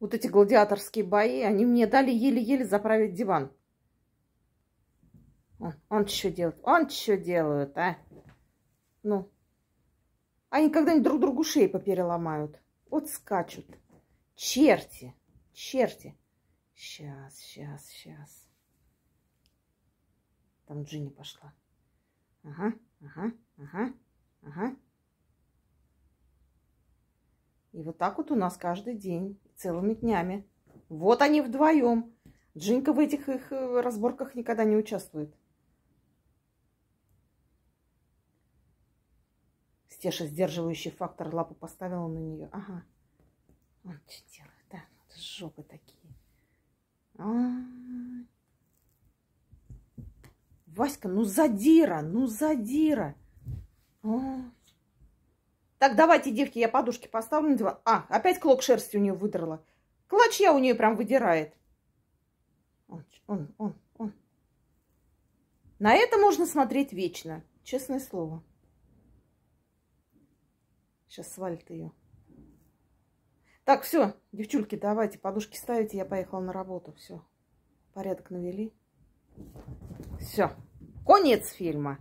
вот эти гладиаторские бои, они мне дали еле-еле заправить диван. А, он, что делает? Он что делает, а? Ну. Они когда-нибудь друг другу шеи попереломают. Вот скачут. Черти. Черти. Сейчас, сейчас, сейчас. Там Джинни пошла. Ага, ага, ага. вот так вот у нас каждый день, целыми днями. Вот они вдвоем. Джинка в этих их э, разборках никогда не участвует. Стеша сдерживающий фактор лапу поставила на нее. Ага. Он что делает? Да, вот ну, жопы такие. А -а -а. Васька, ну задира, ну задира. О, так, давайте, девки, я подушки поставлю на диван. А, опять клок шерсти у нее выдрала. Клач я у нее прям выдирает. Он, он, он, он. На это можно смотреть вечно, честное слово. Сейчас свалит ее. Так, все, девчульки, давайте подушки ставите. Я поехала на работу. Все, порядок навели. Все, конец фильма.